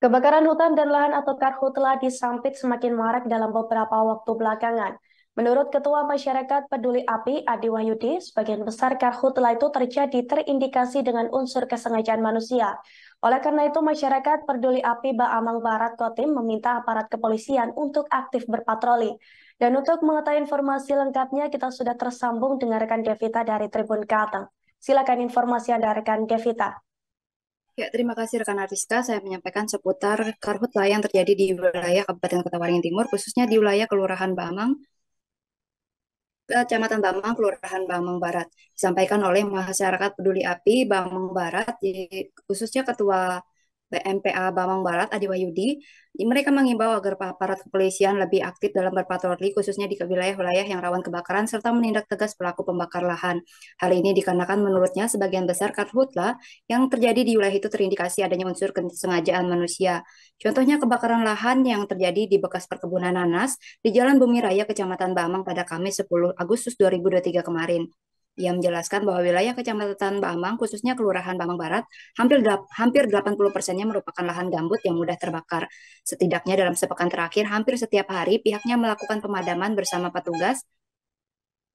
Kebakaran hutan dan lahan atau karhut telah disampit semakin marak dalam beberapa waktu belakangan. Menurut Ketua Masyarakat Peduli Api Adi Wahyudi, sebagian besar karhut itu terjadi terindikasi dengan unsur kesengajaan manusia. Oleh karena itu, masyarakat Peduli Api Baamang Barat Kotim meminta aparat kepolisian untuk aktif berpatroli. Dan untuk mengetahui informasi lengkapnya, kita sudah tersambung dengan rekan Devita dari Tribun Kalteng. Silakan informasi dari rekan Devita. Ya, terima kasih rekan Ariska. Saya menyampaikan seputar karhutlah yang terjadi di wilayah Kabupaten Kota Waringin Timur, khususnya di wilayah Kelurahan Bamang, Kecamatan Bamang, Kelurahan Bamang Barat. Disampaikan oleh masyarakat peduli api Bamang Barat, khususnya Ketua BMPA Bawang Barat Adi Wahyudi, mereka mengimbau agar aparat kepolisian lebih aktif dalam berpatroli khususnya di wilayah-wilayah yang rawan kebakaran serta menindak tegas pelaku pembakar lahan. Hal ini dikarenakan menurutnya sebagian besar karhutla yang terjadi di wilayah itu terindikasi adanya unsur kesengajaan manusia. Contohnya kebakaran lahan yang terjadi di bekas perkebunan nanas di Jalan Bumi Raya Kecamatan Bamang pada Kamis 10 Agustus 2023 kemarin. Ia menjelaskan bahwa wilayah Kecamatan Bambang, khususnya Kelurahan Bambang Barat, hampir hampir 80 persennya merupakan lahan gambut yang mudah terbakar. Setidaknya dalam sepekan terakhir, hampir setiap hari pihaknya melakukan pemadaman bersama petugas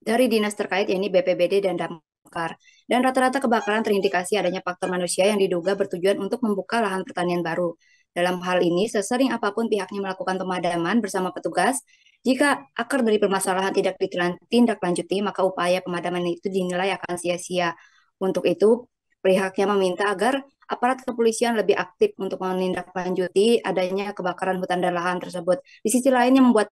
dari dinas terkait, yaitu BPBD dan damkar. Dan rata-rata kebakaran terindikasi adanya faktor manusia yang diduga bertujuan untuk membuka lahan pertanian baru. Dalam hal ini, sesering apapun pihaknya melakukan pemadaman bersama petugas, jika akar dari permasalahan tidak ditindaklanjuti, maka upaya pemadaman itu dinilai akan sia-sia. Untuk itu, pihaknya meminta agar aparat kepolisian lebih aktif untuk menindaklanjuti adanya kebakaran hutan dan lahan tersebut. Di sisi lain yang membuat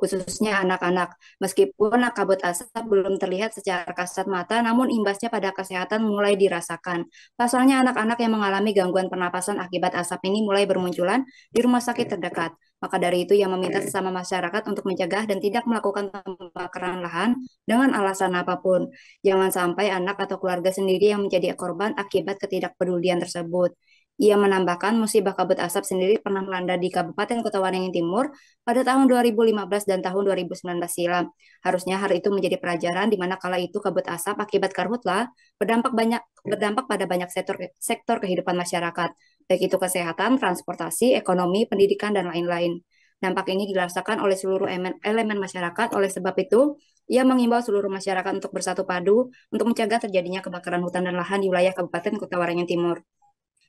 khususnya anak-anak. Meskipun kabut asap belum terlihat secara kasat mata, namun imbasnya pada kesehatan mulai dirasakan. Pasalnya anak-anak yang mengalami gangguan pernapasan akibat asap ini mulai bermunculan di rumah sakit terdekat. Maka dari itu yang meminta sesama masyarakat untuk mencegah dan tidak melakukan pembakaran lahan dengan alasan apapun. Jangan sampai anak atau keluarga sendiri yang menjadi korban akibat ketidakpedulian tersebut. Ia menambahkan musibah kabut asap sendiri pernah melanda di Kabupaten Kota Waringin Timur pada tahun 2015 dan tahun 2019 silam. Harusnya hari itu menjadi pelajaran di mana kala itu kabut asap akibat karhutla berdampak banyak ya. berdampak pada banyak sektor sektor kehidupan masyarakat, baik itu kesehatan, transportasi, ekonomi, pendidikan dan lain-lain. Dampak ini dirasakan oleh seluruh elemen masyarakat. Oleh sebab itu, ia mengimbau seluruh masyarakat untuk bersatu padu untuk mencegah terjadinya kebakaran hutan dan lahan di wilayah Kabupaten Kota Waringin Timur.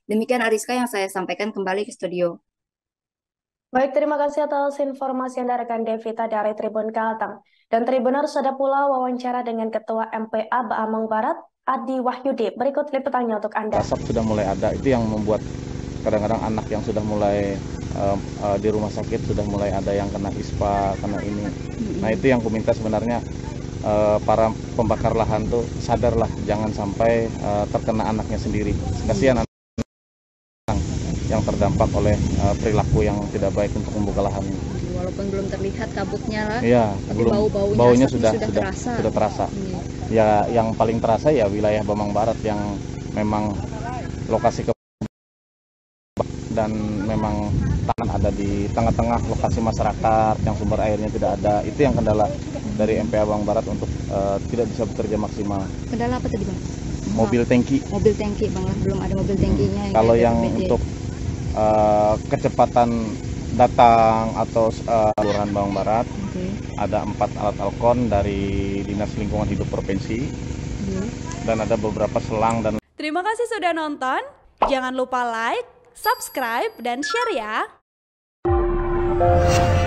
Demikian Ariska yang saya sampaikan kembali ke studio. Baik, terima kasih atas informasi yang rekan Devita dari Tribun Kalteng. Dan Tribunar ada pula wawancara dengan Ketua MPA Baamang Barat, Adi Wahyudi. Berikut liputannya untuk Anda. Asap sudah mulai ada, itu yang membuat kadang-kadang anak yang sudah mulai uh, uh, di rumah sakit sudah mulai ada yang kena ispa, kena ini. Nah itu yang kuminta sebenarnya uh, para pembakar lahan tuh sadarlah jangan sampai uh, terkena anaknya sendiri. Kasihan hmm yang terdampak oleh uh, perilaku yang tidak baik untuk membuka lahan. Walaupun belum terlihat kabutnya lah, ya, tapi belum, bau-baunya, baunya sudah sudah terasa. Sudah terasa. Hmm. Ya, yang paling terasa ya wilayah Bambang Barat yang memang lokasi ke dan memang tanah ada di tengah-tengah lokasi masyarakat yang sumber airnya tidak ada itu yang kendala dari MPA Bang Barat untuk uh, tidak bisa bekerja maksimal. Kendala apa tadi bang? Mobil tangki. Mobil tangki bang belum ada mobil tangkinya. Hmm. Kalau yang, yang untuk uh, kecepatan datang atau uh, eh, Kelurahan Bawang Barat. Okay. Ada empat alat alkon dari Dinas Lingkungan Hidup Provinsi okay. dan ada beberapa selang dan. Terima kasih sudah nonton. Jangan lupa like, subscribe, dan share ya.